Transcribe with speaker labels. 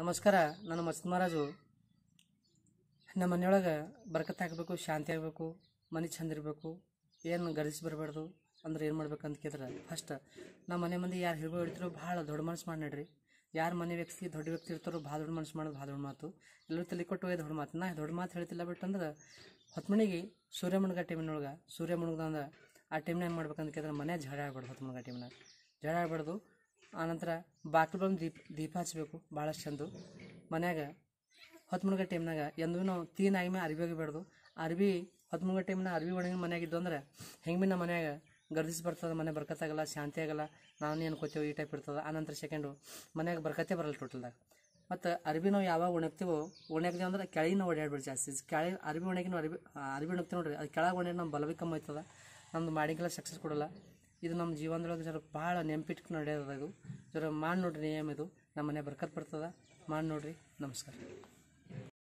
Speaker 1: ನಮಸ್ಕಾರ ನಾನು ಮಸ್ತ್ ಮಹಾರಾಜು ನಮ್ಮ ಮನೆಯೊಳಗೆ ಬರ್ಕತ್ ಹಾಕಬೇಕು ಶಾಂತಿ ಆಗಬೇಕು ಮನೆ ಚಂದ ಇರಬೇಕು ಏನು ಗರ್ಜಿಸಿ ಬರಬಾರ್ದು ಅಂದ್ರೆ ಏನು ಅಂತ ಕೇಳಿದ್ರೆ ಫಸ್ಟ್ ನಮ್ಮ ಮನೆ ಮಂದಿ ಯಾರು ಹೇಳ್ಬೋ ಹೇಳ್ತಿರೋ ಭಾಳ ದೊಡ್ಡ ಮನಸ್ಸು ಮಾಡಿ ನಡ್ರಿ ಯಾರು ಮನೆ ವ್ಯಕ್ತಿ ದೊಡ್ಡ ವ್ಯಕ್ತಿ ಇರ್ತಾರೋ ಭಾಳ ದೊಡ್ಡ ಮನಸ್ಸು ಮಾಡೋದು ಭಾಳ ದೊಡ್ಡ ಮಾತು ಎಲ್ಲರೂ ತಲೆ ಕೊಟ್ಟು ಹೋಗಿ ದೊಡ್ಡ ಮಾತು ನಾ ದೊಡ್ಡ ಮಾತು ಹೇಳ್ತಿಲ್ಲ ಬಟ್ ಅಂದ್ರೆ ಹೊತ್ಮಣಿಗೆ ಸೂರ್ಯ ಮುಣಗ ಟೈಮಿನೊಳಗೆ ಸೂರ್ಯ ಅಂದ್ರೆ ಆ ಟೈಮ್ನ ಏನು ಮಾಡ್ಬೇಕಂತ ಕೇಳಿದ್ರೆ ಮನೆ ಜಡ ಆಗ್ಬಾರ್ದು ಹೊತ್ಮುಣಗ ಟೈಮ್ನ ಜಡ ಆಗ್ಬಾರ್ದು ಆನಂತರ ಬಾಗಿಲು ಬಂದು ದೀಪ ದೀಪ ಹಚ್ಚಬೇಕು ಭಾಳಷ್ಟು ಚೆಂದ ಮನ್ಯಾಗ ಹೊತ್ತು ಮುಳುಗೋ ಟೈಮ್ನಾಗ ಎಂದೂ ನಾವು ತೀನ್ ಆಗಿ ಮೇಲೆ ಅರ್ಬಿ ಒಗಿಬಾರ್ದು ಅರ್ಬಿ ಹೊತ್ತು ಮುಳುಗೋ ಟೈಮ್ನಾಗ ಅರ್ಬಿ ಒಣಗಿನ ಮನ್ಯಾಗ ಇದ್ದು ಅಂದ್ರೆ ಹೆಂಗೆ ಭೀ ನಮ್ಮ ಮನ್ಯಾಗ ಗರ್ದಿಸಿ ಬರ್ತದೆ ಮನೆ ಬರ್ಕತ್ತಾಗಲ್ಲ ಶಾಂತಿ ಆಗಲ್ಲ ನಾನು ಕೊತ್ತೇವೆ ಈ ಟೈಪ್ ಇರ್ತದೆ ಆನಂತರ ಸೆಕೆಂಡು ಮನೆಯಾಗ ಬರ್ಕತ್ತೇ ಬರಲ್ಲ ಟೋಟಲ್ದಾಗ ಮತ್ತು ಅರ್ಬಿ ನಾವು ಯಾವಾಗ ಒಣಗ್ತೀವೋ ಒಣಗ್ತೀವಿ ಅಂದ್ರೆ ಕೆಳಗೆ ನಾವು ಓಡಾಡ್ಬೇಡಿ ಜಾಸ್ತಿ ಕೆಳಗೆ ಅರ್ಬಿ ಒಣಗಿನ ಅರ್ವಿ ಅರ್ವಿ ಒಣಗ್ತೀವಿ ನೋಡ್ರಿ ಅದು ಕೆಳಗೆ ಒಣಗಿ ನಮ್ಮ ಬಲವಿ ಕಮ್ಮಿ ಆಯ್ತದ ನಮ್ದು ಮಾಡಿಗೆಲ್ಲ ಸಕ್ಸಸ್ ಕೊಡೋಲ್ಲ ಇದು ನಮ್ಮ ಜೀವನದೊಳಗೆ ಜರ ಭಾಳ ನೆನ್ಪಿಟ್ಕೊಂಡು ನಡೆಯೋದು ಇದು ಜರ ಮಾಡಿ ನೋಡ್ರಿ ನಿಯಮ ಇದು ನಮ್ಮ ಮನೆ ಬರ್ಕತ್ ಬರ್ತದೆ ಮಾಡಿ ನೋಡ್ರಿ ನಮಸ್ಕಾರ